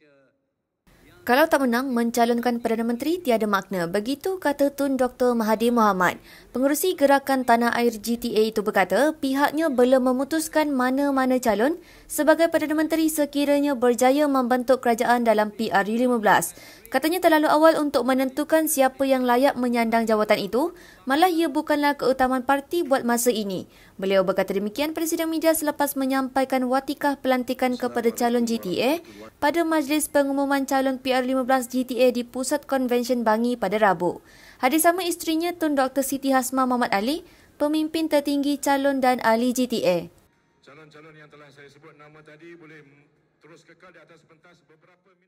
Malaysia Kalau tak menang, mencalonkan Perdana Menteri tiada makna. Begitu kata Tun Dr. Mahathir Mohamad. Pengurusi Gerakan Tanah Air GTA itu berkata pihaknya belum memutuskan mana-mana calon sebagai Perdana Menteri sekiranya berjaya membentuk kerajaan dalam PRU 15 Katanya terlalu awal untuk menentukan siapa yang layak menyandang jawatan itu, malah ia bukanlah keutamaan parti buat masa ini. Beliau berkata demikian presiden sidang media selepas menyampaikan watikah pelantikan kepada calon GTA pada majlis pengumuman calon PRU. 15 PR15 GTA di Pusat Konvensyen Bangi pada Rabu. Hadir sama isterinya Tun Dr. Siti Hasma Mohd Ali, pemimpin tertinggi calon dan ahli GTA. Calon-calon yang telah saya sebut nama tadi boleh terus kekal di atas pentas beberapa minit.